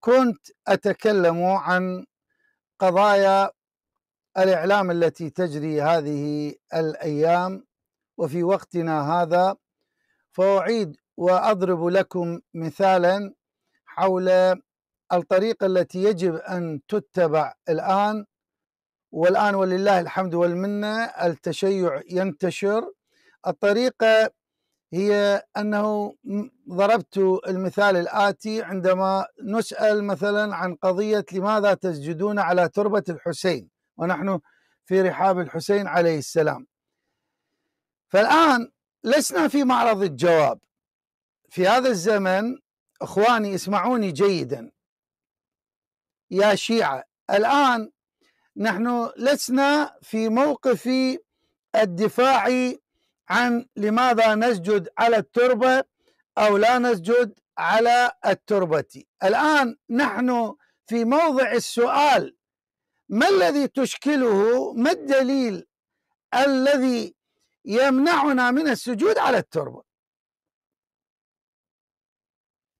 كنت اتكلم عن قضايا الاعلام التي تجري هذه الايام وفي وقتنا هذا فاعيد واضرب لكم مثالا حول الطريقه التي يجب ان تتبع الان والان ولله الحمد والمنه التشيع ينتشر الطريقه هي انه ضربت المثال الاتي عندما نسال مثلا عن قضيه لماذا تسجدون على تربه الحسين ونحن في رحاب الحسين عليه السلام فالان لسنا في معرض الجواب في هذا الزمن اخواني اسمعوني جيدا يا شيعه الان نحن لسنا في موقف الدفاع عن لماذا نسجد على التربة أو لا نسجد على التربة الآن نحن في موضع السؤال ما الذي تشكله ما الدليل الذي يمنعنا من السجود على التربة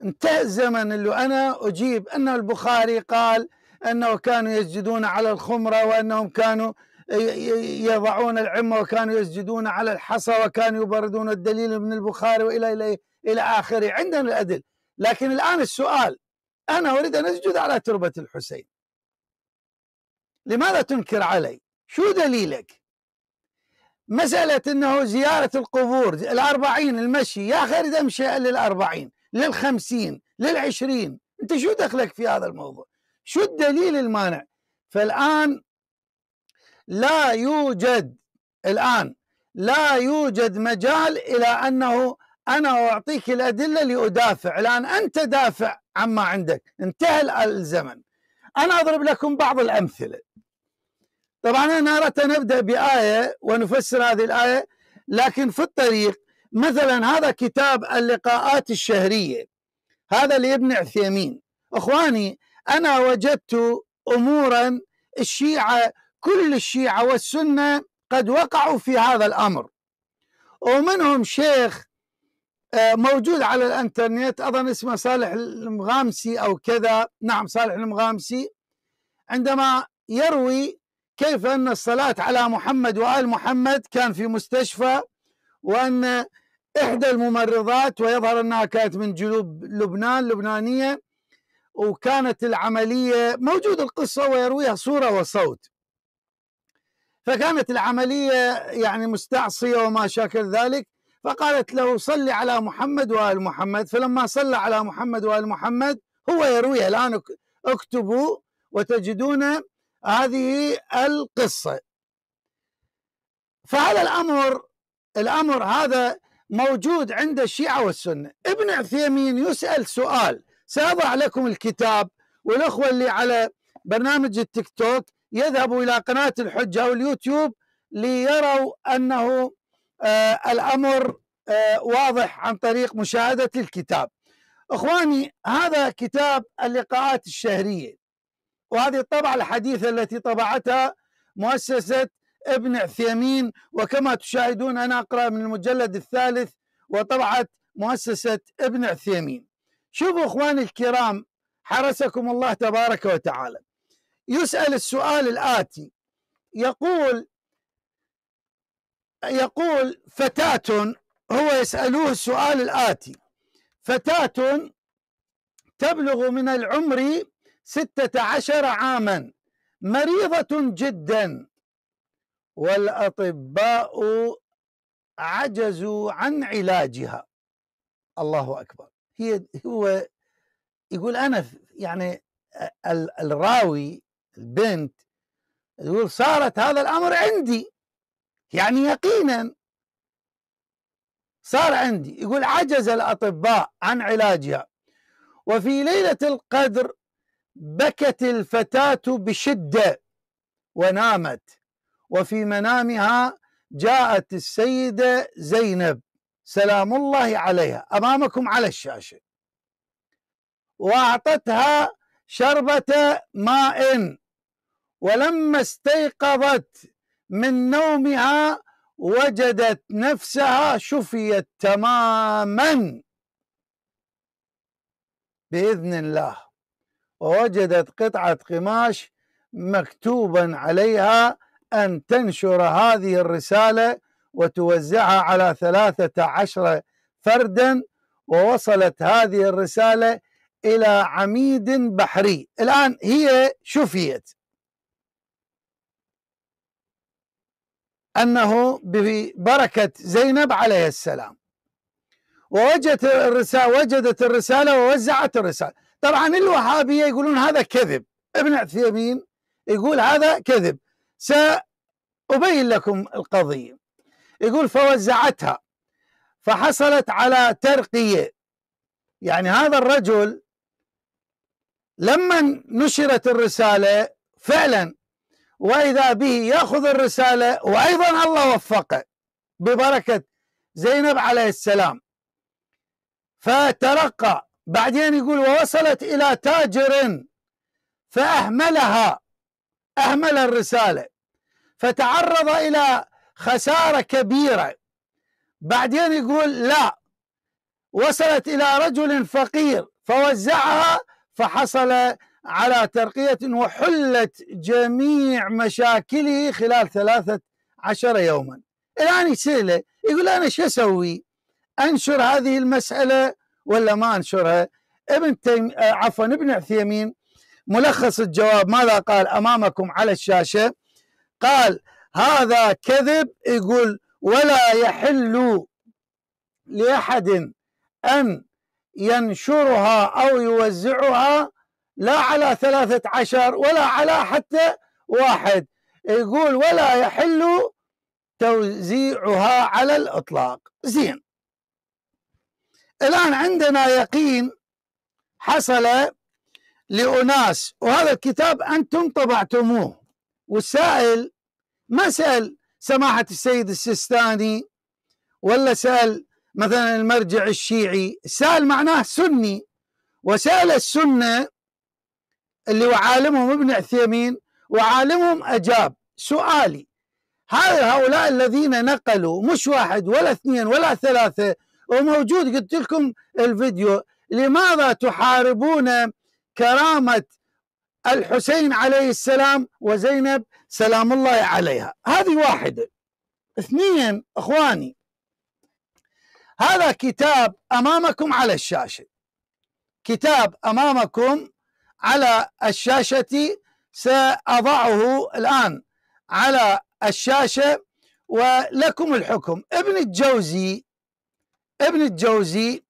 انتهى الزمن اللي أنا أجيب أن البخاري قال أنه كانوا يسجدون على الخمرة وأنهم كانوا يضعون العمة وكانوا يسجدون على الحصى وكانوا يبردون الدليل من البخاري وإلى إلى إلى آخره عندنا الادله لكن الآن السؤال أنا أريد أن أسجد على تربة الحسين لماذا تنكر علي شو دليلك مسألة أنه زيارة القبور الأربعين المشي يا أخي أريد أمشي للأربعين للخمسين للعشرين أنت شو دخلك في هذا الموضوع شو الدليل المانع فالآن لا يوجد الآن لا يوجد مجال إلى أنه أنا أعطيك الأدلة لأدافع الآن أنت دافع عما عندك انتهى الزمن أنا أضرب لكم بعض الأمثلة طبعا أنا أردت أن أبدأ بآية ونفسر هذه الآية لكن في الطريق مثلا هذا كتاب اللقاءات الشهرية هذا لابن عثيمين أخواني أنا وجدت أمورا الشيعة كل الشيعة والسنة قد وقعوا في هذا الأمر ومنهم شيخ آه، موجود على الانترنت اظن اسمه صالح المغامسي او كذا نعم صالح المغامسي عندما يروي كيف ان الصلاه على محمد وال محمد كان في مستشفى وان احدى الممرضات ويظهر انها كانت من جنوب لبنان لبنانيه وكانت العمليه موجود القصه ويرويها صوره وصوت فكانت العملية يعني مستعصية وما شاكل ذلك فقالت له صل على محمد وآل محمد فلما صلى على محمد وآل محمد هو يرويها الآن اكتبوا وتجدون هذه القصة فهذا الأمر الأمر هذا موجود عند الشيعة والسنة ابن عثيمين يسأل سؤال سأضع لكم الكتاب والأخوة اللي على برنامج التيك توك يذهبوا إلى قناة الحجة أو اليوتيوب ليروا أنه آه، الأمر آه، واضح عن طريق مشاهدة الكتاب اخواني هذا كتاب اللقاءات الشهريه وهذه الطبعه الحديثه التي طبعتها مؤسسه ابن عثيمين وكما تشاهدون انا اقرا من المجلد الثالث وطبعت مؤسسه ابن عثيمين شوفوا اخواني الكرام حرسكم الله تبارك وتعالى يسأل السؤال الآتي يقول يقول فتاة هو يسألوه السؤال الآتي فتاة تبلغ من العمر ستة عشر عاما مريضة جدا والأطباء عجزوا عن علاجها الله أكبر هي هو يقول أنا يعني الراوي البنت يقول صارت هذا الأمر عندي يعني يقينا صار عندي يقول عجز الأطباء عن علاجها وفي ليلة القدر بكت الفتاة بشدة ونامت وفي منامها جاءت السيدة زينب سلام الله عليها أمامكم على الشاشة وأعطتها شربة ماء ولما استيقظت من نومها وجدت نفسها شفيت تماما باذن الله ووجدت قطعه قماش مكتوبا عليها ان تنشر هذه الرساله وتوزعها على ثلاثه عشر فردا ووصلت هذه الرساله الى عميد بحري الان هي شفيت أنه ببركة زينب عليه السلام ووجدت الرسالة وجدت الرسالة ووزعت الرسالة طبعا الوهابية يقولون هذا كذب ابن عثيمين يقول هذا كذب سأبين لكم القضية يقول فوزعتها فحصلت على ترقية يعني هذا الرجل لما نشرت الرسالة فعلا واذا به ياخذ الرساله وايضا الله وفقه ببركه زينب عليه السلام فترقى بعدين يقول ووصلت الى تاجر فاهملها اهمل الرساله فتعرض الى خساره كبيره بعدين يقول لا وصلت الى رجل فقير فوزعها فحصل على ترقية وحلت جميع مشاكله خلال ثلاثة عشر يوما الآن يسأله يقول أنا شو أسوي أنشر هذه المسألة ولا ما أنشرها ابن تيم عفوا ابن عثيمين ملخص الجواب ماذا قال أمامكم على الشاشة قال هذا كذب يقول ولا يحل لأحد أن ينشرها أو يوزعها لا على ثلاثة عشر ولا على حتى واحد يقول ولا يحل توزيعها على الإطلاق زين الآن عندنا يقين حصل لأناس وهذا الكتاب أنتم طبعتموه والسائل ما سأل سماحة السيد السيستاني ولا سأل مثلا المرجع الشيعي سأل معناه سني وسأل السنة اللي هو عالمهم ابن عثيمين وعالمهم أجاب سؤالي هذا هؤلاء الذين نقلوا مش واحد ولا اثنين ولا ثلاثة وموجود قلت لكم الفيديو لماذا تحاربون كرامة الحسين عليه السلام وزينب سلام الله عليها هذه واحدة اثنين اخواني هذا كتاب امامكم على الشاشه كتاب امامكم على الشاشة سأضعه الآن على الشاشة ولكم الحكم ابن الجوزي ابن الجوزي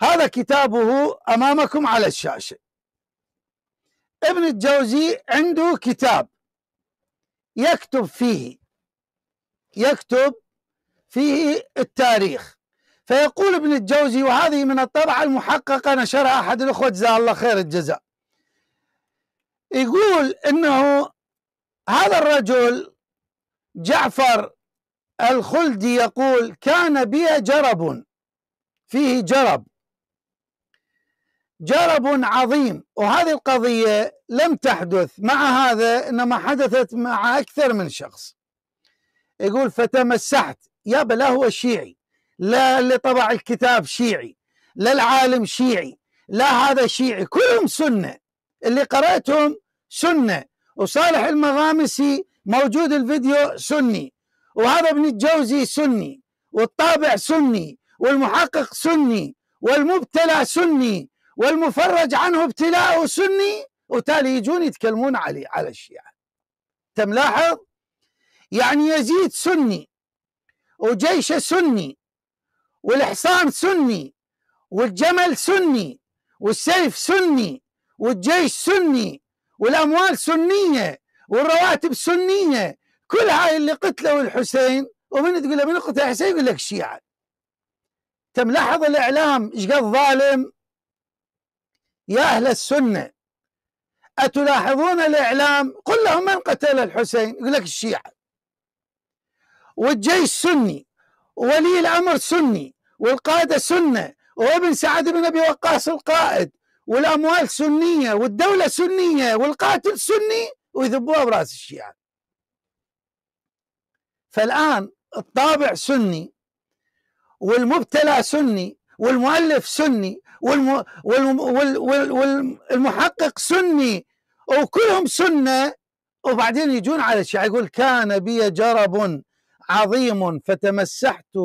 هذا كتابه أمامكم على الشاشة ابن الجوزي عنده كتاب يكتب فيه يكتب فيه التاريخ فيقول ابن الجوزي وهذه من الطبعة المحققة نشرها أحد الأخوة جزاه الله خير الجزاء يقول أنه هذا الرجل جعفر الخلدي يقول كان بي جرب فيه جرب جرب عظيم وهذه القضية لم تحدث مع هذا إنما حدثت مع أكثر من شخص يقول فتمسحت يا بلا هو شيعي لا اللي طبع الكتاب شيعي لا العالم شيعي لا هذا شيعي كلهم سنة اللي قرأتهم سنة وصالح المغامسي موجود الفيديو سني وهذا ابن الجوزي سني والطابع سني والمحقق سني والمبتلى سني والمفرج عنه ابتلاءه سني وتالي يجون يتكلمون عليه على الشيعة لاحظ يعني يزيد سني وجيشه سني والحصان سني والجمل سني والسيف سني والجيش سني والأموال سنية والرواتب سنية كل هاي اللي قتلوا الحسين ومن تقول له من قتل الحسين يقول لك الشيعة انت ملاحظ الإعلام ايش قد ظالم يا أهل السنة أتلاحظون الإعلام قل لهم من قتل الحسين يقول لك الشيعة والجيش سني وولي الأمر سني والقاده سنه وابن سعد بن ابي وقاص القائد والاموال سنيه والدوله سنيه والقاتل سني ويذبوها براس الشيعه. فالان الطابع سني والمبتلى سني والمؤلف سني والم... والم... وال... وال... والمحقق سني وكلهم سنه وبعدين يجون على الشيعه يقول كان بي جرب عظيم فتمسحت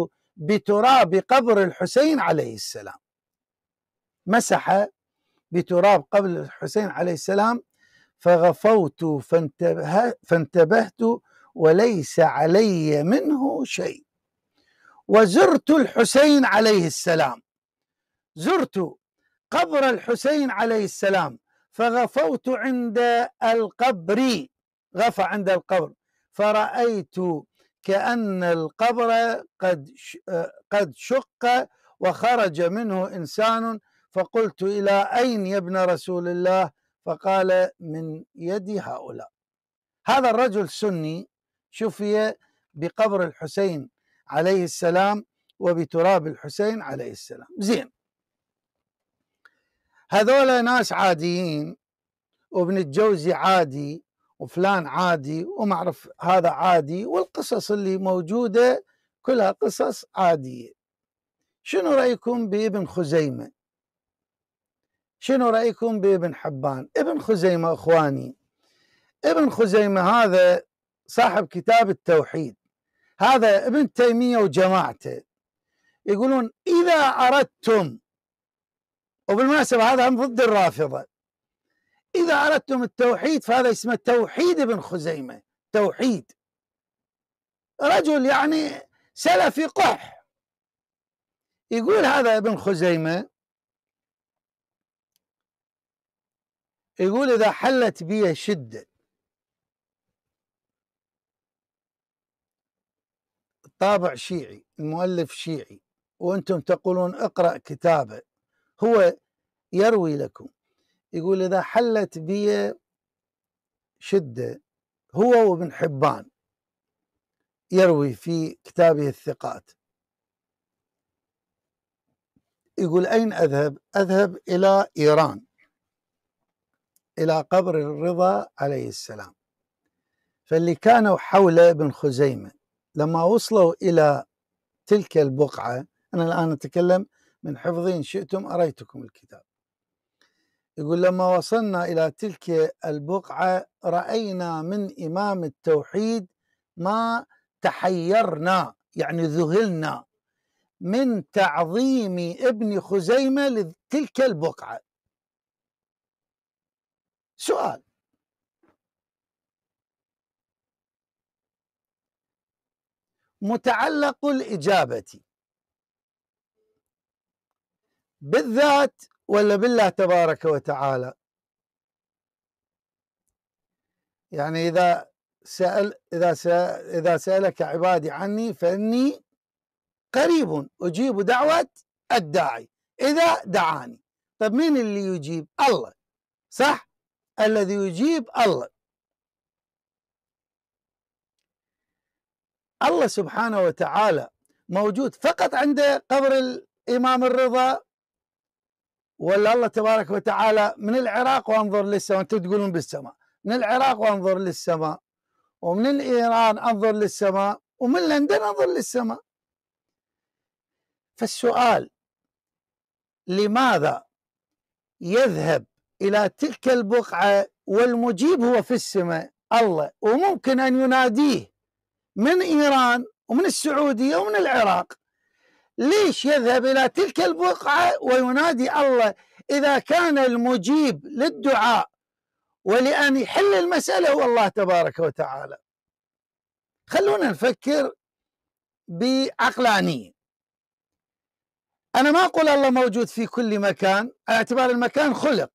بتراب قبر الحسين عليه السلام مسح بتراب قبر الحسين عليه السلام فغفوت فانتبه فانتبهت وليس علي منه شيء وزرت الحسين عليه السلام زرت قبر الحسين عليه السلام فغفوت عند القبر غفى عند القبر فرأيت كأن القبر قد قد شق وخرج منه إنسان فقلت إلى أين يا ابن رسول الله فقال من يد هؤلاء هذا الرجل سني شفي بقبر الحسين عليه السلام وبتراب الحسين عليه السلام زين هذول ناس عاديين وابن الجوزي عادي وفلان عادي وما اعرف هذا عادي والقصص اللي موجوده كلها قصص عاديه شنو رايكم بابن خزيمه شنو رايكم بابن حبان ابن خزيمه اخواني ابن خزيمه هذا صاحب كتاب التوحيد هذا ابن تيميه وجماعته يقولون اذا اردتم وبالمناسبه هذا هم ضد الرافضه إذا أردتم التوحيد فهذا اسمه توحيد ابن خزيمة توحيد رجل يعني سلفي قح يقول هذا ابن خزيمة يقول إذا حلت بي شدة طابع شيعي المؤلف شيعي وأنتم تقولون اقرأ كتابه هو يروي لكم يقول إذا حلت بي شدة هو وابن حبان يروي في كتابه الثقات يقول أين أذهب؟ أذهب إلى إيران إلى قبر الرضا عليه السلام فاللي كانوا حول ابن خزيمة لما وصلوا إلى تلك البقعة أنا الآن أتكلم من حفظي إن شئتم أريتكم الكتاب يقول لما وصلنا إلى تلك البقعة رأينا من إمام التوحيد ما تحيرنا يعني ذهلنا من تعظيم ابن خزيمة لتلك البقعة سؤال متعلق الإجابة بالذات ولا بالله تبارك وتعالى يعني إذا سأل إذا سأل إذا سألك عبادي عني فإني قريب أجيب دعوة الداعي إذا دعاني طب مين اللي يجيب الله صح الذي يجيب الله الله سبحانه وتعالى موجود فقط عند قبر الإمام الرضا ولا الله تبارك وتعالى من العراق وانظر للسماء انتم تقولون بالسماء من العراق وانظر للسماء ومن ايران انظر للسماء ومن لندن انظر للسماء فالسؤال لماذا يذهب الى تلك البقعه والمجيب هو في السماء الله وممكن ان يناديه من ايران ومن السعوديه ومن العراق ليش يذهب إلى تلك البقعة وينادي الله إذا كان المجيب للدعاء ولأن يحل المسألة هو الله تبارك وتعالى خلونا نفكر بعقلانية أنا ما أقول الله موجود في كل مكان على اعتبار المكان خلق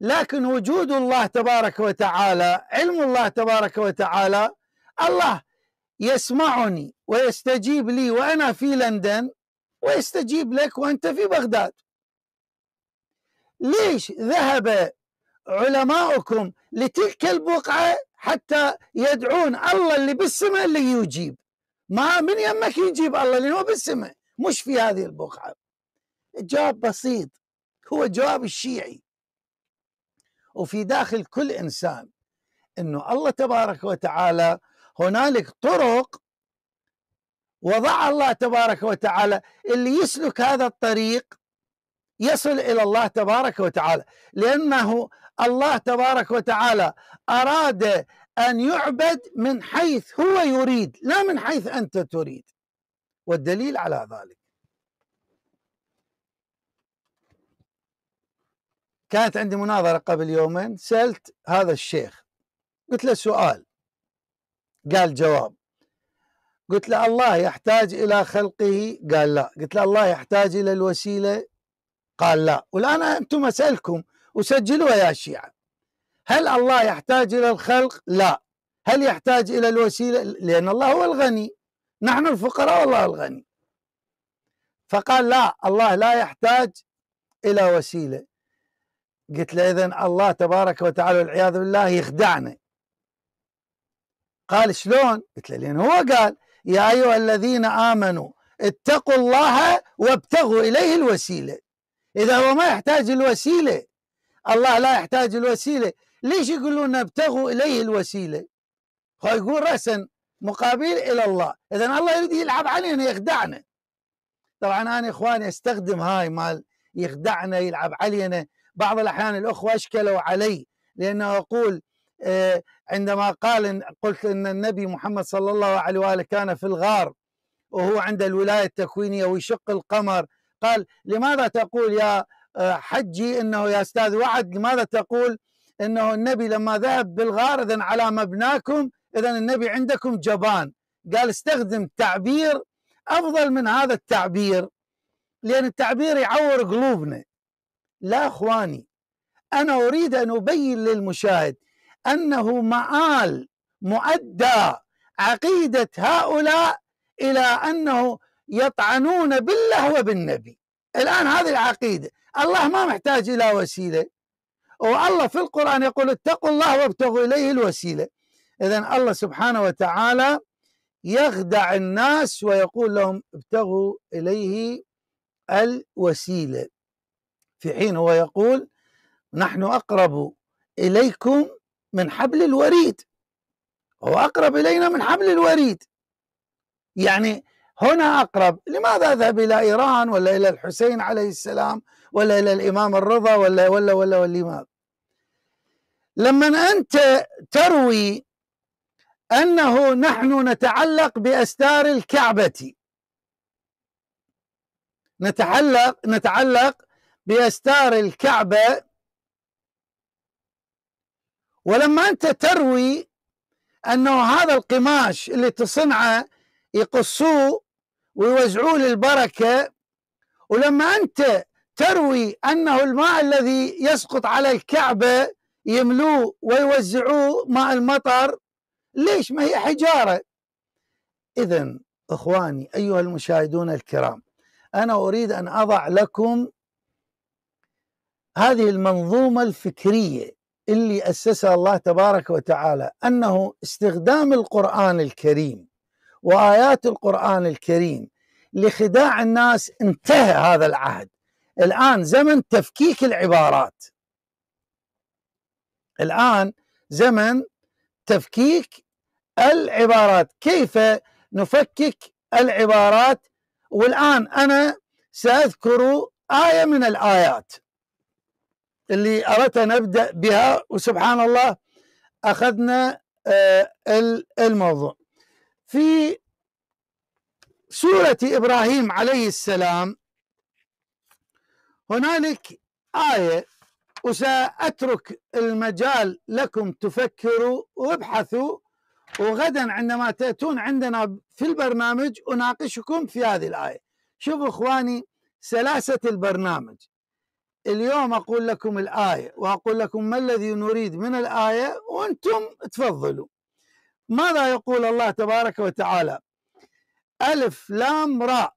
لكن وجود الله تبارك وتعالى علم الله تبارك وتعالى الله يسمعني ويستجيب لي وأنا في لندن ويستجيب لك وأنت في بغداد ليش ذهب علماؤكم لتلك البقعة حتى يدعون الله اللي بالسماء اللي يجيب ما من يمك يجيب الله هو بالسماء مش في هذه البقعة الجواب بسيط هو جواب الشيعي وفي داخل كل إنسان أنه الله تبارك وتعالى هنالك طرق وضع الله تبارك وتعالى اللي يسلك هذا الطريق يصل الى الله تبارك وتعالى لانه الله تبارك وتعالى اراد ان يعبد من حيث هو يريد لا من حيث انت تريد والدليل على ذلك كانت عندي مناظره قبل يومين سالت هذا الشيخ قلت له سؤال قال جواب قلت له الله يحتاج إلى خلقه قال لا قلت له الله يحتاج إلى الوسيلة قال لا والآن أنتم أسألكم وسجلوها يا شيعه هل الله يحتاج إلى الخلق لا هل يحتاج إلى الوسيلة لأن الله هو الغني نحن الفقراء والله الغني فقال لا الله لا يحتاج إلى وسيلة قلت له إذن الله تبارك وتعالى والعياذ بالله يخدعنا قال شلون؟ قلت له لأن هو قال يا أيها الذين آمنوا اتقوا الله وابتغوا إليه الوسيلة إذا هو ما يحتاج الوسيلة الله لا يحتاج الوسيلة ليش يقولون ابتغوا إليه الوسيلة هو يقول رأسا مقابل إلى الله إذا الله يريد يلعب علينا يخدعنا طبعا أنا إخواني أستخدم هاي مال يخدعنا يلعب علينا بعض الأحيان الأخوة أشكلوا علي لأنه أقول آه، عندما قال قلت ان النبي محمد صلى الله عليه واله كان في الغار وهو عند الولايه التكوينيه ويشق القمر قال لماذا تقول يا آه، حجي انه يا استاذ وعد لماذا تقول انه النبي لما ذهب بالغار اذا على مبناكم اذا النبي عندكم جبان قال استخدم تعبير افضل من هذا التعبير لان التعبير يعور قلوبنا لا اخواني انا اريد ان ابين للمشاهد انه مآل مؤدى عقيده هؤلاء الى انه يطعنون بالله وبالنبي الان هذه العقيده الله ما محتاج الى وسيله والله في القران يقول اتقوا الله وابتغوا اليه الوسيله اذا الله سبحانه وتعالى يخدع الناس ويقول لهم ابتغوا اليه الوسيله في حين هو يقول نحن اقرب اليكم من حبل الوريد هو أقرب إلينا من حبل الوريد يعني هنا أقرب لماذا أذهب إلى إيران ولا إلى الحسين عليه السلام ولا إلى الإمام الرضا ولا ولا ولا والإمام لما أنت تروي أنه نحن نتعلق بأستار الكعبة نتعلق نتعلق باستار الكعبه ولما انت تروي انه هذا القماش اللي تصنعه يقصوه ويوزعوه للبركه ولما انت تروي انه الماء الذي يسقط على الكعبه يملوه ويوزعوه ماء المطر ليش ما هي حجاره اذا اخواني ايها المشاهدون الكرام انا اريد ان اضع لكم هذه المنظومه الفكريه اللي اسسها الله تبارك وتعالى انه استخدام القران الكريم وايات القران الكريم لخداع الناس انتهى هذا العهد الان زمن تفكيك العبارات الان زمن تفكيك العبارات كيف نفكك العبارات والان انا ساذكر ايه من الايات اللي أردت أن أبدأ بها وسبحان الله أخذنا آه، الموضوع في سورة إبراهيم عليه السلام هنالك آية وسأترك المجال لكم تفكروا وابحثوا وغدا عندما تأتون عندنا في البرنامج أناقشكم في هذه الآية شوفوا إخواني سلاسة البرنامج اليوم أقول لكم الآية وأقول لكم ما الذي نريد من الآية وأنتم تفضلوا ماذا يقول الله تبارك وتعالى ألف لام راء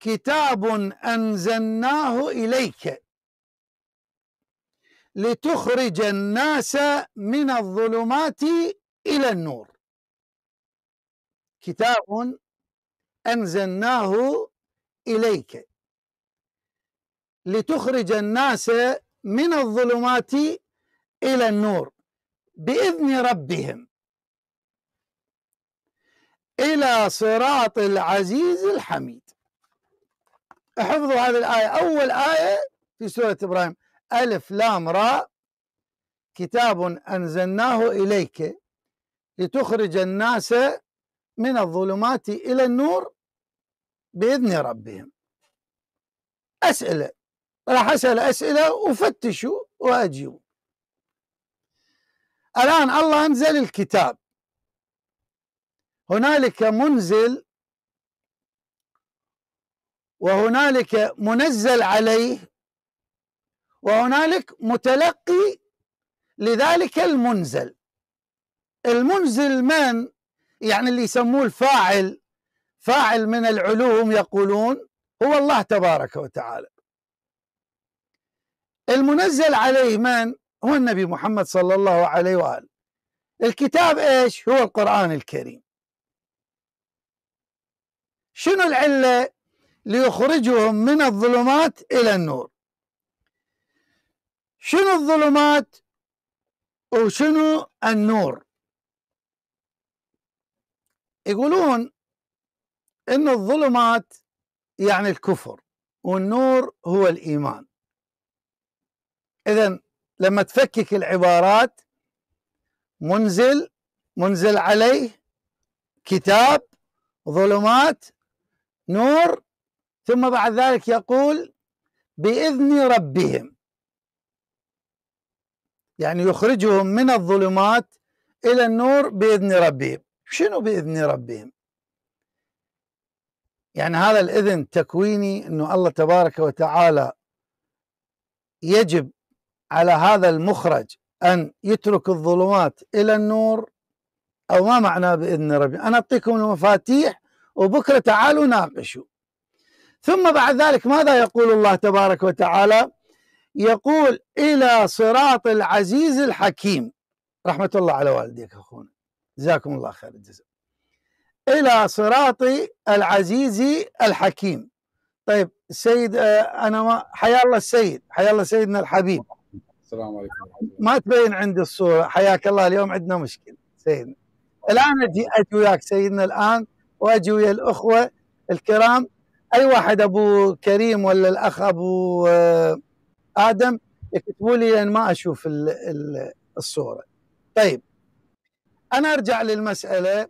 كتاب أنزلناه إليك لتخرج الناس من الظلمات إلى النور كتاب أنزلناه اليك لتخرج الناس من الظلمات الى النور باذن ربهم الى صراط العزيز الحميد احفظوا هذه الايه اول ايه في سوره ابراهيم الف لام راء كتاب انزلناه اليك لتخرج الناس من الظلمات الى النور باذن ربهم اسئله راح اسال اسئله وفتشوا واجيبوا الان الله انزل الكتاب هنالك منزل وهنالك منزل عليه وهنالك متلقي لذلك المنزل المنزل من يعني اللي يسموه الفاعل فاعل من العلوم يقولون هو الله تبارك وتعالى المنزل عليه من هو النبي محمد صلى الله عليه واله الكتاب ايش هو القران الكريم شنو العله ليخرجهم من الظلمات الى النور شنو الظلمات وشنو النور يقولون أن الظلمات يعني الكفر والنور هو الإيمان إذا لما تفكك العبارات منزل منزل عليه كتاب ظلمات نور ثم بعد ذلك يقول باذن ربهم يعني يخرجهم من الظلمات الى النور باذن ربهم شنو باذن ربهم يعني هذا الاذن تكويني انه الله تبارك وتعالى يجب على هذا المخرج ان يترك الظلمات الى النور او ما معناه باذن ربي انا اعطيكم المفاتيح وبكره تعالوا ناقشوا ثم بعد ذلك ماذا يقول الله تبارك وتعالى يقول الى صراط العزيز الحكيم رحمه الله على والديك اخونا جزاكم الله خير الجزاء إلى صراط العزيز الحكيم طيب السيد آه، أنا ما حيا الله السيد حيا الله سيدنا الحبيب السلام عليكم ما تبين عندي الصورة حياك الله اليوم عندنا مشكلة سيدنا الآن أجي أجي وياك سيدنا الآن وأجي ويا الأخوة الكرام أي واحد أبو كريم ولا الأخ أبو آه، آدم يكتبوا لي لأن ما أشوف الصورة طيب أنا أرجع للمسألة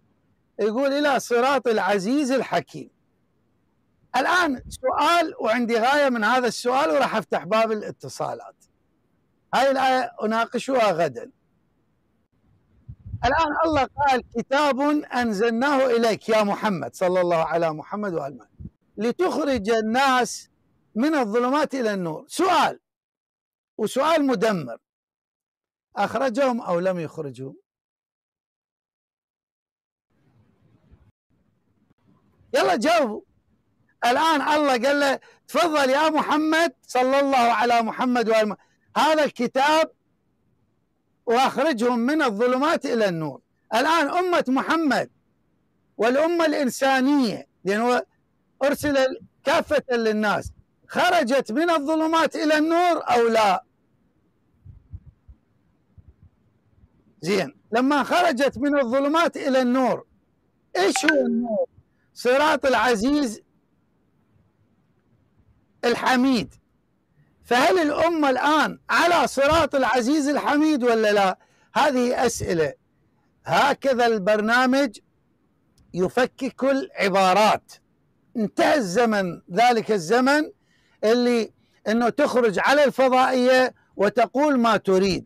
يقول الى صراط العزيز الحكيم الان سؤال وعندي غايه من هذا السؤال وراح افتح باب الاتصالات هاي الايه اناقشها غدا الان الله قال كتاب انزلناه اليك يا محمد صلى الله على محمد وال محمد لتخرج الناس من الظلمات الى النور سؤال وسؤال مدمر اخرجهم او لم يخرجهم يلا جاوبوا الآن الله قال له تفضل يا محمد صلى الله على محمد وآل هذا الكتاب وأخرجهم من الظلمات إلى النور الآن أمة محمد والأمة الإنسانية لان يعني هو أرسل كافة للناس خرجت من الظلمات إلى النور أو لا زين لما خرجت من الظلمات إلى النور إيش هو النور صراط العزيز الحميد فهل الأمة الآن على صراط العزيز الحميد ولا لا هذه أسئلة هكذا البرنامج يفكك العبارات انتهى الزمن ذلك الزمن اللي انه تخرج على الفضائيه وتقول ما تريد